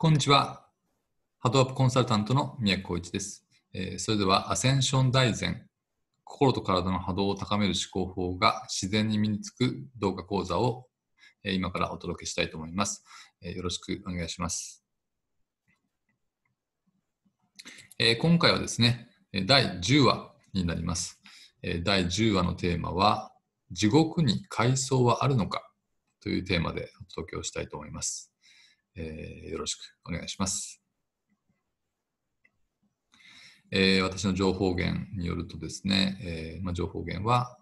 こんにちは。ハドアップコンサルタントの宮古一です、えー、それでは、アセンション大全、心と体の波動を高める思考法が自然に身につく動画講座を、えー、今からお届けしたいと思います、えー、よろしくお願いします。え今回はですね、第10話になります。え第10話のテーマは、地獄に階層はあるのかというテーマでお届けをしたいと思います。えー、よろしくお願いします。えー、私の情報源によるとですね、えーま情報源は、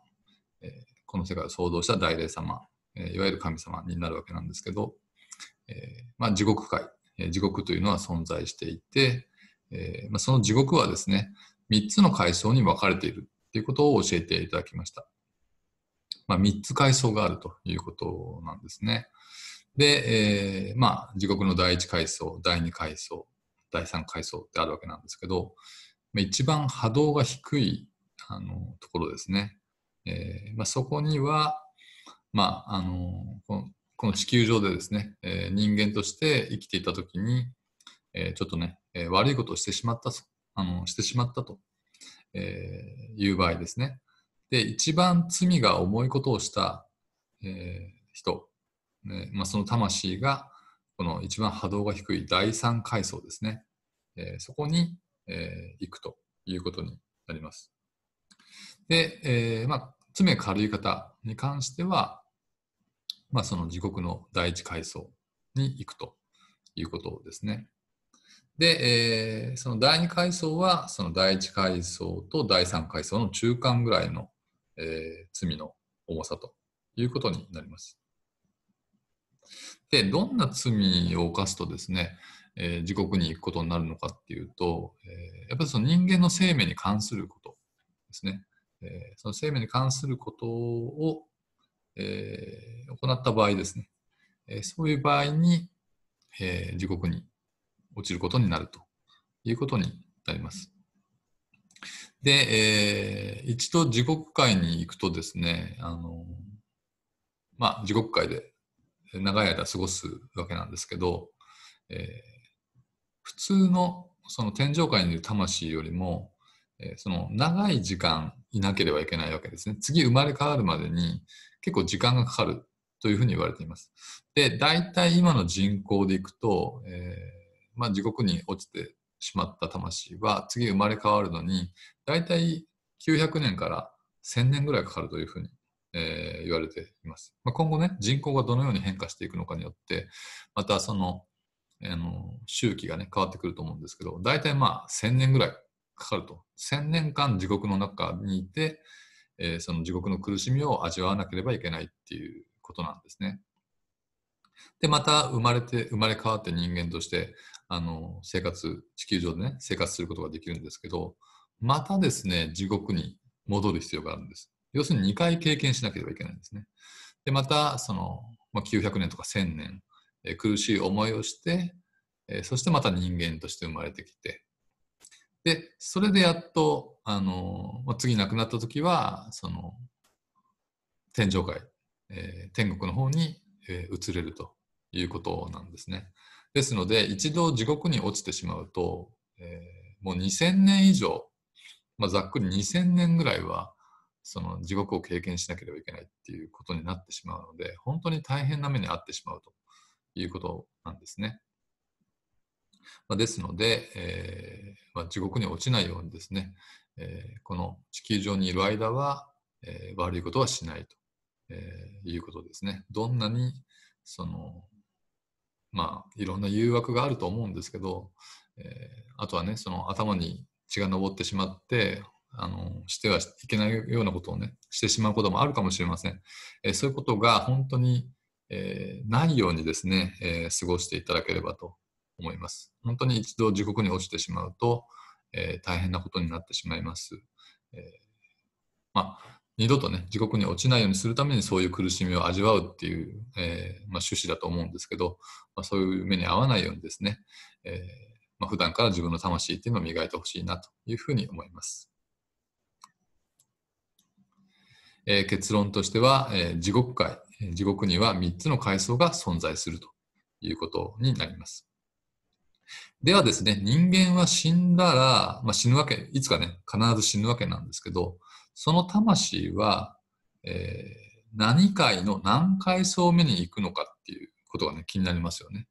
えー、この世界を創造した大霊様、えー、いわゆる神様になるわけなんですけど、えーま地獄界、えー、地獄というのは存在していて、えーまその地獄はですね、3つの階層に分かれているということを教えていただきました。まあ、3つ階層があるということなんですね。で、えー、まあ、地獄の第1階層、第2階層、第3階層ってあるわけなんですけど、一番波動が低いあのところですね。えーまあ、そこには、まあ、あのこのこの地球上でですね、えー、人間として生きていたときに、えー、ちょっとね、えー、悪いことをしてしまったあのしてしまったと、えー、いう場合ですね。で、一番罪が重いことをした、えー、人ねまあ、その魂がこの一番波動が低い第3階層ですね、えー、そこに、えー、行くということになります。で、えーまあ、罪軽い方に関しては、まあ、その地獄の第一階層に行くということですね。で、えー、その第2階層はその第1階層と第3階層の中間ぐらいの、えー、罪の重さということになります。で、どんな罪を犯すとですね、えー、地獄に行くことになるのかっていうと、えー、やっぱりその人間の生命に関することですね。えー、その生命に関することを、え行った場合ですね、えそういう場合に、え地獄に落ちることになるということになります。で、えー、一度地獄界に行くとですね、あの、まあ、地獄界で長い間過ごすわけなんですけど、えー、普通のその天上界にいる魂よりも、えー、その長い時間いなければいけないわけですね。次生まれ変わるまでに結構時間がかかるというふうに言われています。で、大体今の人口でいくと、えー、まあ、地獄に落ちてしまった魂は次生まれ変わるのに大体900年から1000年ぐらいかかるというふうにえー、言われています。まあ、今後ね、人口がどのように変化していくのかによって、またその、あ、えー、の周期がね、変わってくると思うんですけど、大体まあ1000年ぐらいかかると。1000年間地獄の中にいて、えー、その地獄の苦しみを味わわなければいけないっていうことなんですね。で、また生まれて、生まれ変わって人間として、あの、生活、地球上でね、生活することができるんですけど、またですね、地獄に戻る必要があるんです。要するに2回経験しなければいけないんですね。で、また、その、まあ、900年とか1000年、え苦しい思いをして、えそしてまた人間として生まれてきて、で、それでやっと、あの、まあ、次亡くなった時は、その、天上界、え天国の方に、え移れるということなんですね。ですので、一度地獄に落ちてしまうと、えもう2000年以上、まあ、ざっくり2000年ぐらいは、その地獄を経験しなければいけないっていうことになってしまうので、本当に大変な目に遭ってしまうということなんですね。まあ、ですので、えー、まあ、地獄に落ちないようにですね、えー、この地球上にいる間は、えー、悪いことはしないと、えいうことですね。どんなにそのまあ、いろんな誘惑があると思うんですけど、えー、あとはねその頭に血が上ってしまってあのしてはいけないようなことをねしてしまうこともあるかもしれません、えそういうことが本当に、えー、ないようにですね、えー、過ごしていただければと思います本当に一度地獄に落ちてしまうと、えー、大変なことになってしまいます、えまあ、二度とね地獄に落ちないようにするためにそういう苦しみを味わうっていう、えまあ、趣旨だと思うんですけど、まあ、そういう目に遭わないようにですね、えまあ、普段から自分の魂っていうのを磨いてほしいなというふうに思います。えー、結論としては、えー、地獄界、地獄には3つの階層が存在するということになります。ではですね、人間は死んだら、まあ、死ぬわけ、いつかね、必ず死ぬわけなんですけど、その魂は、えー、何階の何階層目に行くのかっていうことがね、気になりますよね。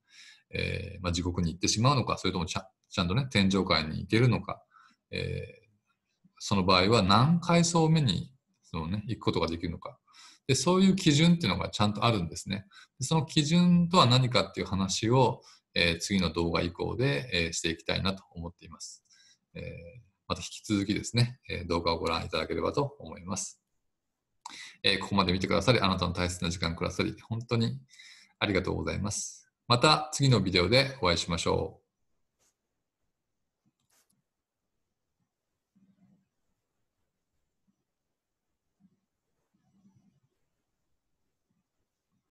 えー、まあ、地獄に行ってしまうのか、それともちゃちゃんとね、天上界に行けるのか、えー、その場合は何階層目にのね、行くことができるのか。で、そういう基準っていうのがちゃんとあるんですね。でその基準とは何かっていう話を、えー、次の動画以降で、えー、していきたいなと思っています。えー、また引き続きですね、え動画をご覧いただければと思います。えここまで見てくださり、あなたの大切な時間くださり、本当にありがとうございます。また次のビデオでお会いしましょう。